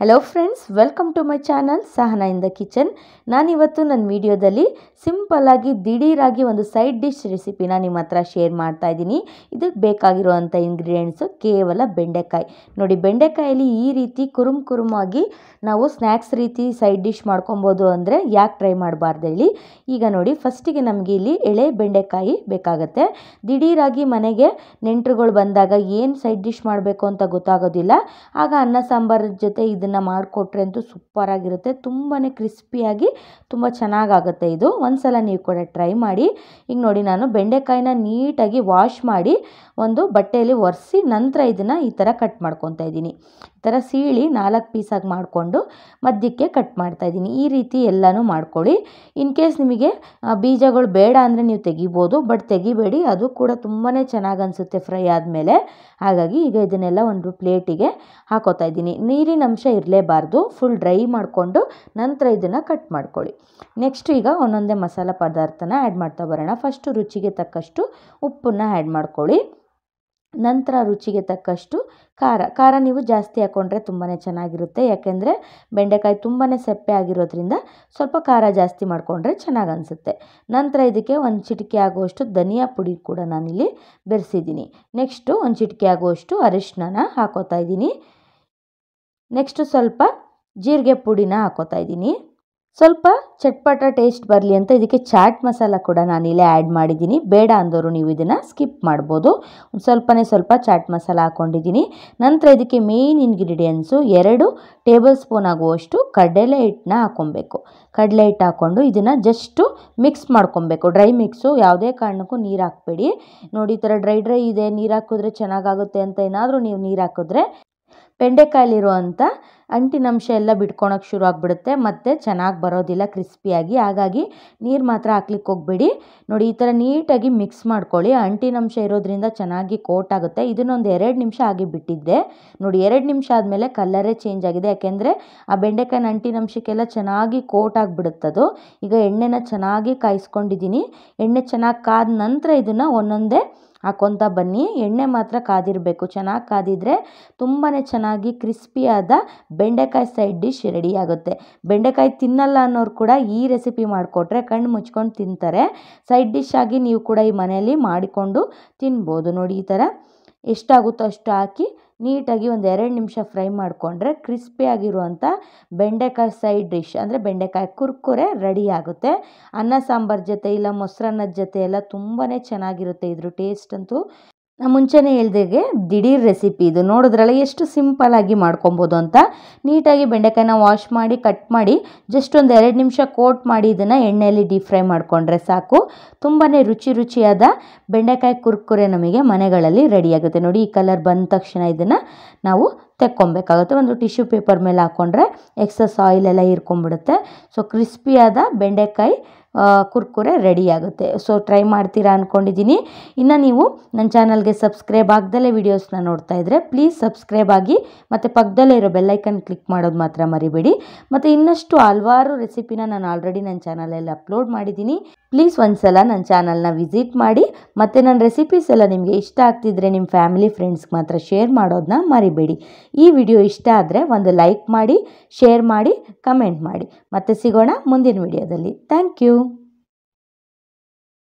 hello friends welcome to my channel Sahana in the kitchen ನಾನಿವತ್ತು ನನ್ನ ವಿಡಿಯೋದಲ್ಲಿ ಸಿಂಪಲ್ಲಾಗಿ ದಿಢೀರಾಗಿ ಒಂದು ಸೈಡ್ ಡಿಶ್ ರೆಸಿಪಿನ ನಿಮ್ಮ ಹತ್ರ ಶೇರ್ ಮಾಡ್ತಾ ಇದ್ದೀನಿ ಇದಕ್ಕೆ ಬೇಕಾಗಿರುವಂಥ ಇಂಗ್ರೀಡಿಯೆಂಟ್ಸು ಕೇವಲ ಬೆಂಡೆಕಾಯಿ ನೋಡಿ ಬೆಂಡೆಕಾಯಲ್ಲಿ ಈ ರೀತಿ ಕುರುಮ್ ಕುರುಮಾಗಿ ನಾವು ಸ್ನ್ಯಾಕ್ಸ್ ರೀತಿ ಸೈಡ್ ಡಿಶ್ ಮಾಡ್ಕೊಬೋದು ಅಂದರೆ ಯಾಕೆ ಟ್ರೈ ಮಾಡಬಾರ್ದು ಹೇಳಿ ಈಗ ನೋಡಿ ಫಸ್ಟಿಗೆ ನಮಗೆ ಇಲ್ಲಿ ಎಳೆ ಬೆಂಡೆಕಾಯಿ ಬೇಕಾಗುತ್ತೆ ದಿಢೀರಾಗಿ ಮನೆಗೆ ನೆಂಟರುಗಳು ಬಂದಾಗ ಏನು ಸೈಡ್ ಡಿಶ್ ಮಾಡಬೇಕು ಅಂತ ಗೊತ್ತಾಗೋದಿಲ್ಲ ಆಗ ಅನ್ನ ಸಾಂಬಾರ ಜೊತೆ ಇದು ಇದನ್ನು ಮಾಡಿಕೊಟ್ರೆ ಅಂತೂ ಸೂಪರಾಗಿರುತ್ತೆ ತುಂಬಾ ಕ್ರಿಸ್ಪಿಯಾಗಿ ತುಂಬ ಚೆನ್ನಾಗಾಗುತ್ತೆ ಇದು ಒಂದು ಸಲ ನೀವು ಕೂಡ ಟ್ರೈ ಮಾಡಿ ಈಗ ನೋಡಿ ನಾನು ಬೆಂಡೆಕಾಯಿನ ನೀಟಾಗಿ ವಾಶ್ ಮಾಡಿ ಒಂದು ಬಟ್ಟೆಯಲ್ಲಿ ಒರೆಸಿ ನಂತರ ಇದನ್ನು ಈ ಥರ ಕಟ್ ಮಾಡ್ಕೊತಾ ಇದ್ದೀನಿ ಈ ಥರ ಸೀಳಿ ನಾಲ್ಕು ಪೀಸಾಗಿ ಮಾಡಿಕೊಂಡು ಮಧ್ಯಕ್ಕೆ ಕಟ್ ಮಾಡ್ತಾ ಇದ್ದೀನಿ ಈ ರೀತಿ ಎಲ್ಲನೂ ಮಾಡ್ಕೊಳ್ಳಿ ಇನ್ ಕೇಸ್ ನಿಮಗೆ ಬೀಜಗಳು ಬೇಡ ಅಂದರೆ ನೀವು ತೆಗಿಬೋದು ಬಟ್ ತೆಗಿಬೇಡಿ ಅದು ಕೂಡ ತುಂಬಾ ಚೆನ್ನಾಗಿ ಅನಿಸುತ್ತೆ ಫ್ರೈ ಆದಮೇಲೆ ಹಾಗಾಗಿ ಈಗ ಇದನ್ನೆಲ್ಲ ಒಂದು ಪ್ಲೇಟಿಗೆ ಹಾಕೋತಾ ಇದ್ದೀನಿ ನೀರಿನ ಅಂಶ ಇರಲೇಬಾರ್ದು ಫುಲ್ ಡ್ರೈ ಮಾಡಿಕೊಂಡು ನಂತರ ಇದನ್ನು ಕಟ್ ಮಾಡ್ಕೊಳ್ಳಿ ನೆಕ್ಸ್ಟ್ ಈಗ ಒಂದೊಂದೇ ಮಸಾಲೆ ಪದಾರ್ಥನ ಆ್ಯಡ್ ಮಾಡ್ತಾ ಬರೋಣ ಫಸ್ಟು ರುಚಿಗೆ ತಕ್ಕಷ್ಟು ಉಪ್ಪನ್ನು ಆ್ಯಡ್ ಮಾಡ್ಕೊಳ್ಳಿ ನಂತರ ರುಚಿಗೆ ತಕ್ಕಷ್ಟು ಖಾರ ಖಾರ ನೀವು ಜಾಸ್ತಿ ಹಾಕ್ಕೊಂಡ್ರೆ ತುಂಬಾ ಚೆನ್ನಾಗಿರುತ್ತೆ ಯಾಕೆಂದರೆ ಬೆಂಡೆಕಾಯಿ ತುಂಬಾ ಸೆಪ್ಪೆ ಆಗಿರೋದ್ರಿಂದ ಸ್ವಲ್ಪ ಖಾರ ಜಾಸ್ತಿ ಮಾಡಿಕೊಂಡ್ರೆ ಚೆನ್ನಾಗಿ ಅನಿಸುತ್ತೆ ನಂತರ ಇದಕ್ಕೆ ಒಂದು ಚಿಟಿಕೆ ಆಗುವಷ್ಟು ಧನಿಯಾ ಪುಡಿ ಕೂಡ ನಾನಿಲ್ಲಿ ಬೆರೆಸಿದ್ದೀನಿ ನೆಕ್ಸ್ಟು ಒಂದು ಚಿಟಿಕೆ ಆಗುವಷ್ಟು ಅರಿಶಿನ ಹಾಕೋತಾ ಇದ್ದೀನಿ ನೆಕ್ಸ್ಟು ಸ್ವಲ್ಪ ಜೀರಿಗೆ ಪುಡಿನ ಹಾಕೋತಾ ಇದ್ದೀನಿ ಸ್ವಲ್ಪ ಚಟ್ಪಟ ಟೇಸ್ಟ್ ಬರಲಿ ಅಂತ ಇದಕ್ಕೆ ಚಾಟ್ ಮಸಾಲ ಕೂಡ ನಾನು ಇಲ್ಲೇ ಆ್ಯಡ್ ಮಾಡಿದ್ದೀನಿ ಬೇಡ ಅಂದರು ನೀವು ಇದನ್ನು ಸ್ಕಿಪ್ ಮಾಡ್ಬೋದು ಒಂದು ಸ್ವಲ್ಪನೇ ಸ್ವಲ್ಪ ಚಾಟ್ ಮಸಾಲ ಹಾಕ್ಕೊಂಡಿದ್ದೀನಿ ನಂತರ ಇದಕ್ಕೆ ಮೇಯ್ನ್ ಇಂಗ್ರೀಡಿಯೆಂಟ್ಸು ಎರಡು ಟೇಬಲ್ ಸ್ಪೂನ್ ಆಗುವಷ್ಟು ಕಡಲೆ ಹಿಟ್ಟನ್ನ ಹಾಕ್ಕೊಬೇಕು ಕಡಲೆ ಹಿಟ್ಟು ಹಾಕ್ಕೊಂಡು ಇದನ್ನು ಜಸ್ಟು ಮಿಕ್ಸ್ ಮಾಡ್ಕೊಬೇಕು ಡ್ರೈ ಮಿಕ್ಸು ಯಾವುದೇ ಕಾರಣಕ್ಕೂ ನೀರು ಹಾಕ್ಬೇಡಿ ನೋಡಿ ಈ ಥರ ಡ್ರೈ ಡ್ರೈ ಇದೆ ನೀರು ಹಾಕಿದ್ರೆ ಚೆನ್ನಾಗಾಗುತ್ತೆ ಅಂತ ಏನಾದರೂ ನೀವು ನೀರು ಹಾಕಿದ್ರೆ ಬೆಂಡೆಕಾಯಲ್ಲಿರುವಂಥ ಅಂಟಿನಂಶ ಎಲ್ಲ ಬಿಟ್ಕೊಳಕ್ಕೆ ಶುರು ಆಗಿಬಿಡುತ್ತೆ ಮತ್ತು ಚೆನ್ನಾಗಿ ಬರೋದಿಲ್ಲ ಕ್ರಿಸ್ಪಿಯಾಗಿ ಹಾಗಾಗಿ ನೀರು ಮಾತ್ರ ಹಾಕ್ಲಿಕ್ಕೆ ಹೋಗ್ಬೇಡಿ ನೋಡಿ ಈ ಥರ ನೀಟಾಗಿ ಮಿಕ್ಸ್ ಮಾಡ್ಕೊಳ್ಳಿ ಅಂಟಿನಂಶ ಇರೋದ್ರಿಂದ ಚೆನ್ನಾಗಿ ಕೋಟ್ ಆಗುತ್ತೆ ಇದನ್ನೊಂದು ಎರಡು ನಿಮಿಷ ಆಗಿ ಬಿಟ್ಟಿದ್ದೆ ನೋಡಿ ಎರಡು ನಿಮಿಷ ಆದಮೇಲೆ ಕಲರೇ ಚೇಂಜ್ ಆಗಿದೆ ಯಾಕೆಂದರೆ ಆ ಬೆಂಡೆಕಾಯಿನ ಅಂಟಿನಂಶಕ್ಕೆಲ್ಲ ಚೆನ್ನಾಗಿ ಕೋಟ್ ಆಗಿಬಿಡುತ್ತದು ಈಗ ಎಣ್ಣೆನ ಚೆನ್ನಾಗಿ ಕಾಯಿಸ್ಕೊಂಡಿದ್ದೀನಿ ಎಣ್ಣೆ ಚೆನ್ನಾಗಿ ಕಾದ ನಂತರ ಇದನ್ನು ಒಂದೊಂದೇ ಹಾಕ್ಕೊತಾ ಬನ್ನಿ ಎಣ್ಣೆ ಮಾತ್ರ ಕಾದಿರಬೇಕು ಚೆನ್ನಾಗಿ ಕಾದಿದ್ರೆ ತುಂಬಾ ಚೆನ್ನಾಗಿ ಕ್ರಿಸ್ಪಿಯಾದ ಬೆಂಡೆಕಾಯಿ ಸೈಡ್ ಡಿಶ್ ರೆಡಿ ಆಗುತ್ತೆ ಬೆಂಡೆಕಾಯಿ ತಿನ್ನಲ್ಲ ಅನ್ನೋರು ಕೂಡ ಈ ರೆಸಿಪಿ ಮಾಡಿಕೊಟ್ರೆ ಕಣ್ಣು ಮುಚ್ಕೊಂಡು ತಿಂತಾರೆ ಸೈಡ್ ಡಿಶ್ ಆಗಿ ನೀವು ಕೂಡ ಈ ಮನೆಯಲ್ಲಿ ಮಾಡಿಕೊಂಡು ತಿನ್ಬೋದು ನೋಡಿ ಈ ಥರ ಎಷ್ಟಾಗುತ್ತೋ ಅಷ್ಟು ಹಾಕಿ ನೀಟಾಗಿ ಒಂದು ಎರಡು ನಿಮಿಷ ಫ್ರೈ ಮಾಡಿಕೊಂಡ್ರೆ ಕ್ರಿಸ್ಪಿಯಾಗಿರುವಂಥ ಬೆಂಡೆಕಾಯಿ ಸೈಡ್ ಡಿಶ್ ಅಂದರೆ ಬೆಂಡೆಕಾಯಿ ಕುರ್ಕುರೆ ರೆಡಿ ಆಗುತ್ತೆ ಅನ್ನ ಸಾಂಬಾರು ಜೊತೆ ಇಲ್ಲ ಮೊಸರನ್ನದ ಜೊತೆ ಎಲ್ಲ ತುಂಬಾ ಚೆನ್ನಾಗಿರುತ್ತೆ ಇದ್ರ ಟೇಸ್ಟ್ ಅಂತೂ ನಾನು ಮುಂಚೆನೇ ಹೇಳ್ದಾಗೆ ದಿಢೀರ್ ರೆಸಿಪಿ ಇದು ನೋಡಿದ್ರಲ್ಲ ಎಷ್ಟು ಸಿಂಪಲ್ಲಾಗಿ ಮಾಡ್ಕೊಬೋದು ಅಂತ ನೀಟಾಗಿ ಬೆಂಡೆಕಾಯಿನ ವಾಶ್ ಮಾಡಿ ಕಟ್ ಮಾಡಿ ಜಸ್ಟ್ ಒಂದು ಎರಡು ನಿಮಿಷ ಕೋಟ್ ಮಾಡಿ ಇದನ್ನು ಎಣ್ಣೆಯಲ್ಲಿ ಡೀಪ್ ಫ್ರೈ ಮಾಡಿಕೊಂಡ್ರೆ ಸಾಕು ತುಂಬಾ ರುಚಿ ರುಚಿಯಾದ ಬೆಂಡೆಕಾಯಿ ಕುರ್ಕುರೆ ನಮಗೆ ಮನೆಗಳಲ್ಲಿ ರೆಡಿಯಾಗುತ್ತೆ ನೋಡಿ ಈ ಕಲರ್ ಬಂದ ತಕ್ಷಣ ಇದನ್ನು ನಾವು ತೆಕ್ಕೊಬೇಕಾಗುತ್ತೆ ಒಂದು ಟಿಶ್ಯೂ ಪೇಪರ್ ಮೇಲೆ ಹಾಕ್ಕೊಂಡ್ರೆ ಎಕ್ಸಸ್ ಆಯಿಲೆಲ್ಲ ಹೀರ್ಕೊಂಬಿಡುತ್ತೆ ಸೊ ಕ್ರಿಸ್ಪಿಯಾದ ಬೆಂಡೆಕಾಯಿ ಕುರ್ಕುರೆ ರೆಡಿಯಾಗುತ್ತೆ ಸೊ ಟ್ರೈ ಮಾಡ್ತೀರಾ ಅಂದ್ಕೊಂಡಿದ್ದೀನಿ ಇನ್ನು ನೀವು ನನ್ನ ಚಾನಲ್ಗೆ ಸಬ್ಸ್ಕ್ರೈಬ್ ಆಗದಲ್ಲೇ ವೀಡಿಯೋಸ್ನ ನೋಡ್ತಾ ಇದ್ದರೆ ಪ್ಲೀಸ್ ಸಬ್ಸ್ಕ್ರೈಬ್ ಆಗಿ ಮತ್ತು ಪಕ್ಕದಲ್ಲೇ ಇರೋ ಬೆಲ್ಲೈಕನ್ ಕ್ಲಿಕ್ ಮಾಡೋದು ಮಾತ್ರ ಮರಿಬೇಡಿ ಮತ್ತು ಇನ್ನಷ್ಟು ಹಲ್ವಾರು ರೆಸಿಪಿನ ನಾನು ಆಲ್ರೆಡಿ ನನ್ನ ಚಾನಲಲ್ಲಿ ಅಪ್ಲೋಡ್ ಮಾಡಿದ್ದೀನಿ ಪ್ಲೀಸ್ ಒಂದು ಸಲ ನನ್ನ ಚಾನಲ್ನ ವಿಸಿಟ್ ಮಾಡಿ ಮತ್ತು ನನ್ನ ರೆಸಿಪೀಸ್ ಎಲ್ಲ ನಿಮಗೆ ಇಷ್ಟ ಆಗ್ತಿದ್ರೆ ನಿಮ್ಮ ಫ್ಯಾಮಿಲಿ ಫ್ರೆಂಡ್ಸ್ಗೆ ಮಾತ್ರ ಶೇರ್ ಮಾಡೋದನ್ನ ಮರಿಬೇಡಿ ಈ ವಿಡಿಯೋ ಇಷ್ಟ ಆದರೆ ಒಂದು ಲೈಕ್ ಮಾಡಿ ಶೇರ್ ಮಾಡಿ ಕಮೆಂಟ್ ಮಾಡಿ ಮತ್ತೆ ಸಿಗೋಣ ಮುಂದಿನ ವಿಡಿಯೋದಲ್ಲಿ ಥ್ಯಾಂಕ್ ಯು